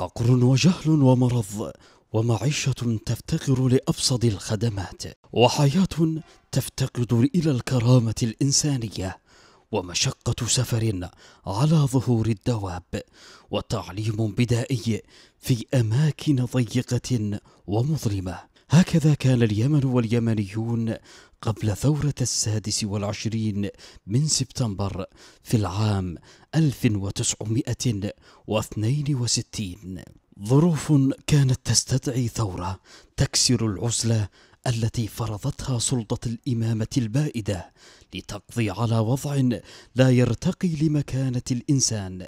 فقر وجهل ومرض ومعيشه تفتقر لابسط الخدمات وحياه تفتقد الى الكرامه الانسانيه ومشقه سفر على ظهور الدواب وتعليم بدائي في اماكن ضيقه ومظلمه هكذا كان اليمن واليمنيون قبل ثورة السادس والعشرين من سبتمبر في العام 1962 ظروف كانت تستدعي ثورة تكسر العزلة التي فرضتها سلطة الإمامة البائدة لتقضي على وضع لا يرتقي لمكانة الإنسان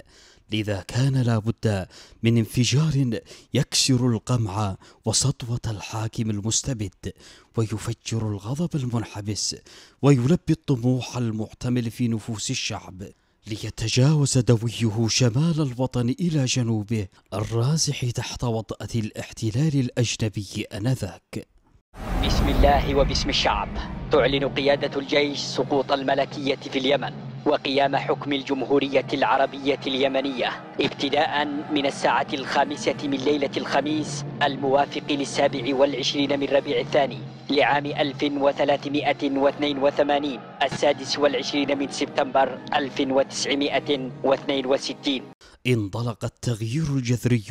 لذا كان لا بد من انفجار يكسر القمع وسطوة الحاكم المستبد ويفجر الغضب المنحبس ويلبي الطموح المحتمل في نفوس الشعب ليتجاوز دويه شمال الوطن إلى جنوبه الرازح تحت وطأة الاحتلال الأجنبي آنذاك بسم الله وباسم الشعب تعلن قيادة الجيش سقوط الملكية في اليمن وقيام حكم الجمهورية العربية اليمنية ابتداء من الساعة الخامسة من ليلة الخميس الموافق للسابع والعشرين من ربيع الثاني لعام 1382 السادس والعشرين من سبتمبر 1962 انطلق التغيير الجذري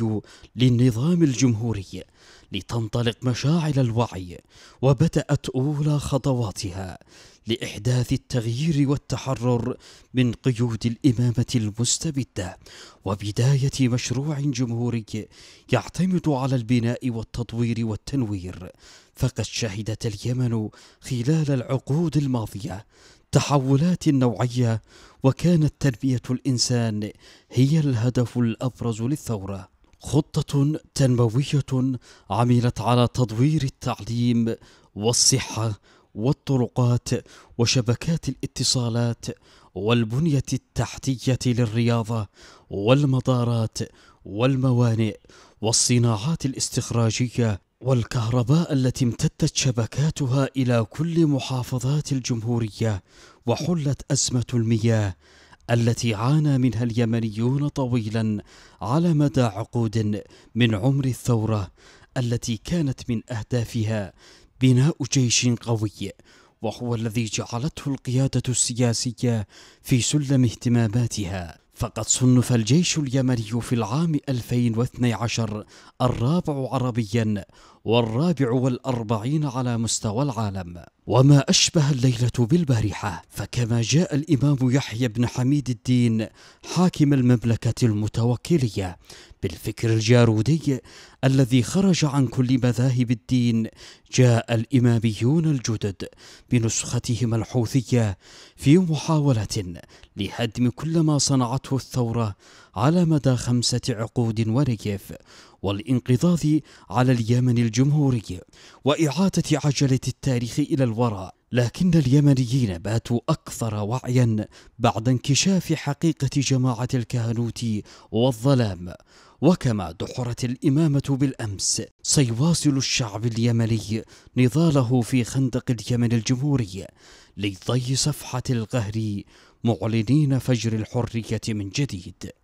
للنظام الجمهوري لتنطلق مشاعل الوعي وبدات اولى خطواتها لاحداث التغيير والتحرر من قيود الامامه المستبده وبدايه مشروع جمهوري يعتمد على البناء والتطوير والتنوير فقد شهدت اليمن خلال العقود الماضيه تحولات نوعيه وكانت تنميه الانسان هي الهدف الابرز للثوره خطه تنمويه عملت على تطوير التعليم والصحه والطرقات وشبكات الاتصالات والبنيه التحتيه للرياضه والمطارات والموانئ والصناعات الاستخراجيه والكهرباء التي امتدت شبكاتها الى كل محافظات الجمهوريه وحلت ازمه المياه التي عانى منها اليمنيون طويلا على مدى عقود من عمر الثوره التي كانت من اهدافها بناء جيش قوي وهو الذي جعلته القياده السياسيه في سلم اهتماماتها فقد صنف الجيش اليمني في العام 2012 الرابع عربيا والرابع والأربعين على مستوى العالم وما أشبه الليلة بالبارحة فكما جاء الإمام يحيى بن حميد الدين حاكم المملكة المتوكلية بالفكر الجارودي الذي خرج عن كل مذاهب الدين جاء الإماميون الجدد بنسختهم الحوثية في محاولة لهدم كل ما صنعته الثورة على مدى خمسة عقود ونيف والانقضاض على اليمن الجمهوري وإعادة عجلة التاريخ إلى الوراء لكن اليمنيين باتوا أكثر وعيا بعد انكشاف حقيقة جماعة الكهنوت والظلام وكما دحرت الإمامة بالأمس سيواصل الشعب اليمني نضاله في خندق اليمن الجمهوري لضي صفحة القهر معلنين فجر الحرية من جديد